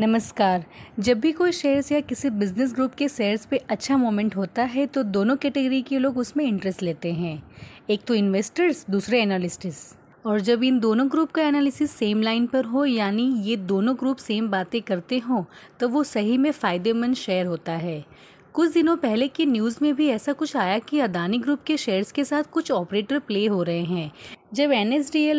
नमस्कार जब भी कोई शेयर्स या किसी बिजनेस ग्रुप के शेयर्स पे अच्छा मोमेंट होता है तो दोनों कैटेगरी के लोग उसमें इंटरेस्ट लेते हैं एक तो इन्वेस्टर्स दूसरे एनालिस्टिस और जब इन दोनों ग्रुप का एनालिसिस सेम लाइन पर हो यानी ये दोनों ग्रुप सेम बातें करते हों तो वो सही में फ़ायदेमंद शेयर होता है कुछ दिनों पहले की न्यूज़ में भी ऐसा कुछ आया कि अदानी ग्रुप के शेयर्स के साथ कुछ ऑपरेटर प्ले हो रहे हैं जब एन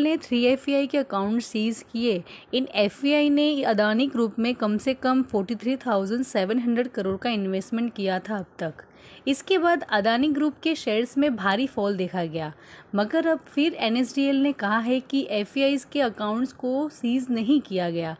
ने थ्री एफ के अकाउंट सीज किए इन एफ ने अदानी ग्रुप में कम से कम 43,700 करोड़ का इन्वेस्टमेंट किया था अब तक इसके बाद अदानी ग्रुप के शेयर्स में भारी फॉल देखा गया मगर अब फिर एन ने कहा है कि एफ के अकाउंट्स को सीज नहीं किया गया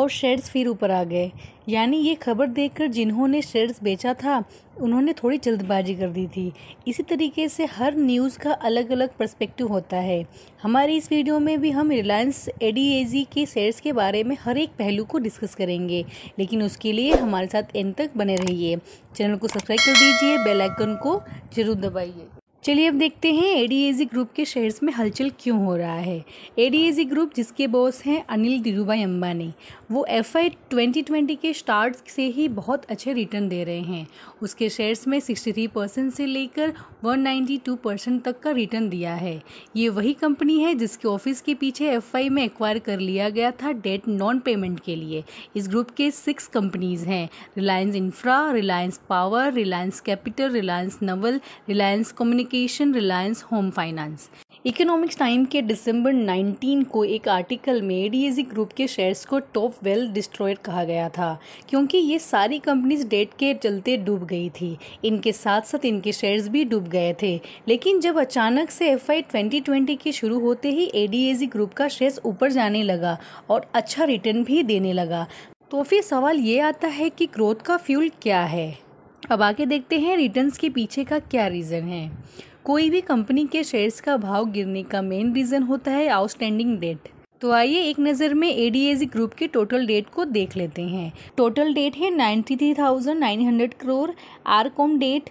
और शेयर्स फिर ऊपर आ गए यानी ये खबर देखकर जिन्होंने शेयर्स बेचा था उन्होंने थोड़ी जल्दबाजी कर दी थी इसी तरीके से हर न्यूज़ का अलग अलग पर्सपेक्टिव होता है हमारी इस वीडियो में भी हम रिलायंस एडीएजी के शेयर्स के बारे में हर एक पहलू को डिस्कस करेंगे लेकिन उसके लिए हमारे साथ एंड तक बने रहिए चैनल को सब्सक्राइब कर दीजिए बेलाइकन को जरूर दबाइए चलिए अब देखते हैं एडीएजी ग्रुप के शेयर्स में हलचल क्यों हो रहा है एडीएजी ग्रुप जिसके बॉस हैं अनिल धीरूभाई अंबानी वो एफ आई ट्वेंटी ट्वेंटी के स्टार्ट से ही बहुत अच्छे रिटर्न दे रहे हैं उसके शेयर्स में सिक्सटी थ्री परसेंट से लेकर वन नाइन्टी टू परसेंट तक का रिटर्न दिया है ये वही कंपनी है जिसके ऑफिस के पीछे एफ में एक्वायर कर लिया गया था डेट नॉन पेमेंट के लिए इस ग्रुप के सिक्स कंपनीज हैं Reliance infra Reliance power Reliance capital Reliance naval Reliance communication education Reliance home finance economics time के दिसंबर 19 को एक आर्टिकल में डीएजी ग्रुप के शेयर्स को टॉप वेल डिस्ट्रॉयड कहा गया था क्योंकि ये सारी कंपनीज डेट के चलते डूब गई थी इनके साथ साथ इनके शेयर्स भी डूब गए थे लेकिन जब अचानक से एफ आई ट्वेंटी के शुरू होते ही एडीएजी ग्रुप का शेयर्स ऊपर जाने लगा और अच्छा रिटर्न भी देने लगा तो फिर सवाल ये आता है कि ग्रोथ का फ्यूल क्या है अब आगे देखते हैं रिटर्न्स के पीछे का क्या रीज़न है कोई भी कंपनी के शेयर्स का भाव गिरने का मेन रीज़न होता है आउटस्टैंडिंग डेट तो आइए एक नज़र में ए ग्रुप के टोटल डेट को देख लेते हैं टोटल डेट है ninety three thousand nine hundred crore RCom debt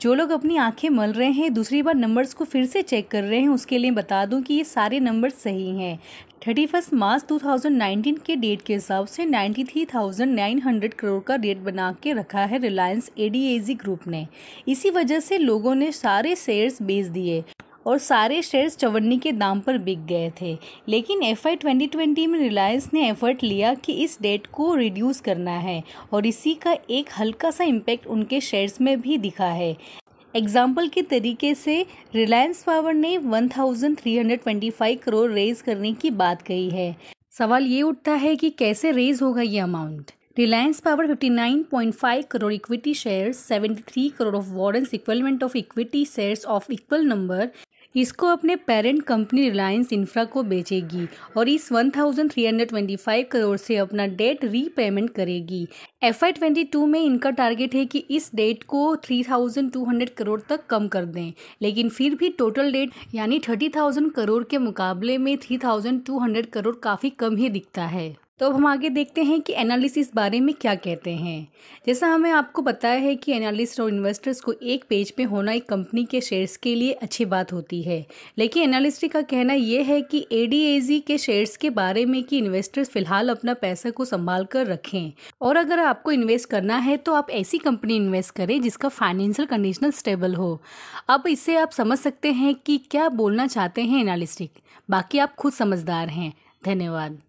जो लोग अपनी आंखें मल रहे हैं दूसरी बार नंबर्स को फिर से चेक कर रहे हैं उसके लिए बता दूं कि ये सारे नंबर सही हैं थर्टी फर्स्ट मार्च 2019 के डेट के हिसाब से 93,900 करोड़ का रेट बना के रखा है रिलायंस एडीएजी ग्रुप ने इसी वजह से लोगों ने सारे शेयर्स बेच दिए और सारे शेयर्स चवन्नी के दाम पर बिक गए थे लेकिन एफ आई ट्वेंटी ट्वेंटी में रिलायंस ने एफर्ट लिया कि इस डेट को रिड्यूस करना है और इसी का एक हल्का सा इम्पैक्ट उनके शेयर्स में भी दिखा है एग्जाम्पल के तरीके से रिलायंस पावर ने 1325 करोड़ रेज करने की बात कही है सवाल ये उठता है कि कैसे रेज होगा ये amount Reliance power 59.5 crore equity shares 73 crore of warrants equivalent of equity shares of equal number इसको अपने पेरेंट कंपनी रिलायंस इंफ्रा को बेचेगी और इस 1325 करोड़ से अपना डेट रीपेमेंट करेगी एफ आई ट्वेंटी टू में इनका टारगेट है कि इस डेट को 3,200 करोड़ तक कम कर दें लेकिन फिर भी टोटल डेट यानी 30,000 करोड़ के मुकाबले में 3,200 करोड़ काफ़ी कम ही दिखता है तो अब हम आगे देखते हैं कि एनालिस इस बारे में क्या कहते हैं जैसा हमें आपको बताया है कि एनालिस्ट और इन्वेस्टर्स को एक पेज पे होना एक कंपनी के शेयर्स के लिए अच्छी बात होती है लेकिन एनालिस्ट का कहना यह है कि ए के शेयर्स के बारे में कि इन्वेस्टर्स फिलहाल अपना पैसा को संभाल कर रखें और अगर आपको इन्वेस्ट करना है तो आप ऐसी कंपनी इन्वेस्ट करें जिसका फाइनेंशियल कंडीशन स्टेबल हो अब इससे आप समझ सकते हैं कि क्या बोलना चाहते हैं एनालिस्टिक बाकी आप खुद समझदार हैं धन्यवाद